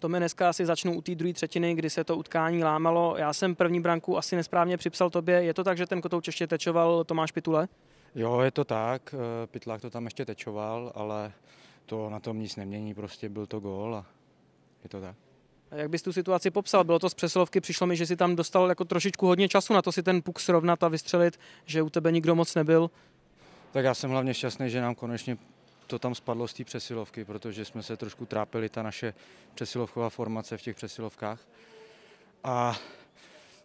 To mi dneska asi začnu u té druhé třetiny, kdy se to utkání lámalo. Já jsem první branku asi nesprávně připsal tobě. Je to tak, že ten kotouč ještě tečoval Tomáš Pitule? Jo, je to tak. Eh, Pitlák to tam ještě tečoval, ale to na tom nic nemění. Prostě byl to gól a je to tak. A jak bys tu situaci popsal? Bylo to z přesilovky, přišlo mi, že si tam dostal jako trošičku hodně času na to si ten puk srovnat a vystřelit, že u tebe nikdo moc nebyl. Tak já jsem hlavně šťastný, že nám konečně to tam spadlo z té přesilovky, protože jsme se trošku trápili, ta naše přesilovková formace v těch přesilovkách. A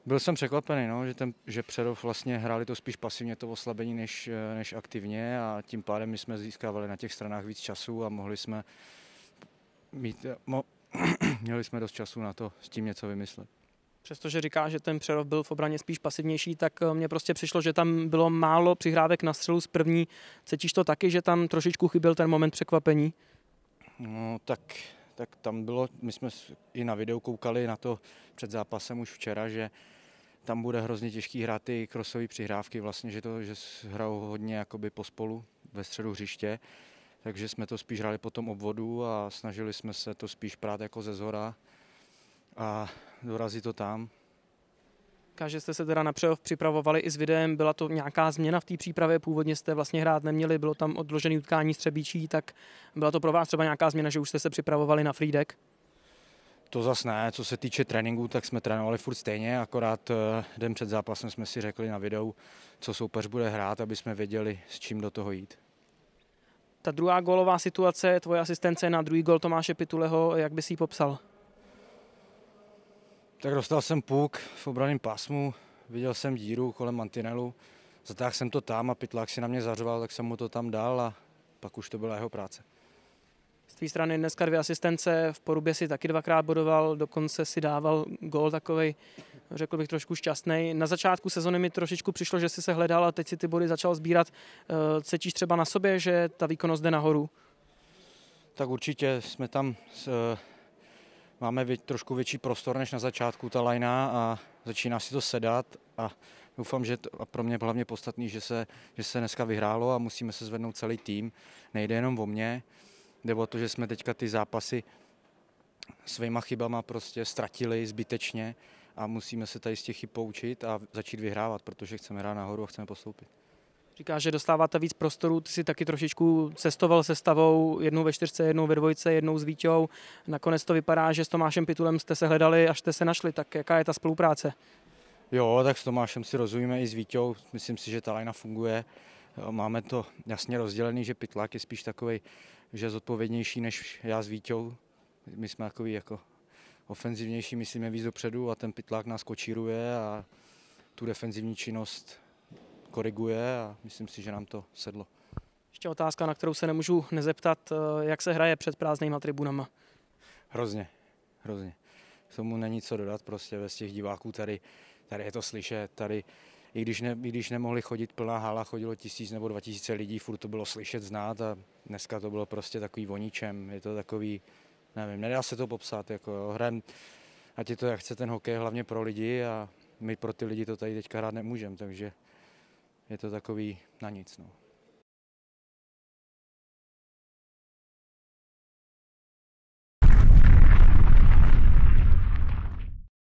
byl jsem překvapený, no, že, ten, že Přerov vlastně hráli to spíš pasivně, to oslabení, než, než aktivně a tím pádem my jsme získávali na těch stranách víc času a mohli jsme mít, mo, měli jsme dost času na to s tím něco vymyslet. Přestože říká, že ten Přerov byl v obraně spíš pasivnější, tak eh, mně prostě přišlo, že tam bylo málo přihrávek na střelu z první. Cítíš to taky, že tam trošičku chyběl ten moment překvapení? No tak, tak tam bylo, my jsme i na videu koukali na to před zápasem už včera, že tam bude hrozně těžký hrát ty krosové přihrávky, vlastně, že, to, že hrajou hodně jakoby pospolu ve středu hřiště, takže jsme to spíš hráli po tom obvodu a snažili jsme se to spíš prát jako ze zhora, a dorazí to tam. Káže jste se teda na Přejov připravovali i s videem, byla to nějaká změna v té přípravě, původně jste vlastně hrát neměli, bylo tam odložené utkání střebíčí, tak byla to pro vás třeba nějaká změna, že už jste se připravovali na freedeck? To zas ne, co se týče tréninku, tak jsme trénovali furt stejně, akorát eh, den před zápasem jsme si řekli na videu, co soupeř bude hrát, aby jsme věděli, s čím do toho jít. Ta druhá gólová situace, tvoje asistence na druhý gol Tomáše Pituleho, jak bys ji popsal? Tak dostal jsem puk v obraném pásmu, viděl jsem díru kolem mantinelu, zatáhl jsem to tam a Pitlák si na mě zařval, tak jsem mu to tam dal a pak už to byla jeho práce. Z tvé strany dneska dvě asistence, v porubě si taky dvakrát bodoval, dokonce si dával gól takový, řekl bych, trošku šťastný. Na začátku sezony mi trošičku přišlo, že si se hledal a teď si ty body začal sbírat. Eh, cítíš třeba na sobě, že ta výkonnost jde nahoru? Tak určitě jsme tam s eh, máme vě, trošku větší prostor než na začátku ta lajna a začíná si to sedat a doufám, že to, a pro mě hlavně podstatný, že se, že se dneska vyhrálo a musíme se zvednout celý tým. Nejde jenom o mě, jde o to, že jsme teďka ty zápasy svýma chybama prostě ztratili zbytečně a musíme se tady z těch chyb poučit a začít vyhrávat, protože chceme hrát nahoru a chceme postoupit. Říká, že dostáváte víc prostoru, ty si taky trošičku cestoval se stavou, jednou ve čtyřce, jednou ve dvojce, jednou s Vítěou. Nakonec to vypadá, že s Tomášem Pitulem jste se hledali až jste se našli, tak jaká je ta spolupráce? Jo, tak s Tomášem si rozumíme i s Vítěou, myslím si, že ta lajna funguje. Máme to jasně rozdělený, že Pitlák je spíš takový, že je zodpovědnější než já s Vítěou. My jsme takový jako ofenzivnější, myslíme víc dopředu a ten Pitlák nás kočíruje a tu defenzivní činnost koriguje a myslím si, že nám to sedlo. Ještě otázka, na kterou se nemůžu nezeptat, eh, jak se hraje před prázdnýma tribunama? Hrozně, hrozně. K tomu není co dodat prostě bez těch diváků tady, tady je to slyšet, tady i když, ne, i když nemohli chodit plná hala, chodilo tisíc nebo dva tisíce lidí, furt to bylo slyšet, znát a dneska to bylo prostě takový voničem, je to takový, nevím, nedá se to popsat, jako jo, hrem, ať je to jak chce ten hokej, hlavně pro lidi a my pro ty lidi to tady teďka hrát nemůžeme, takže je to takový na nic. No.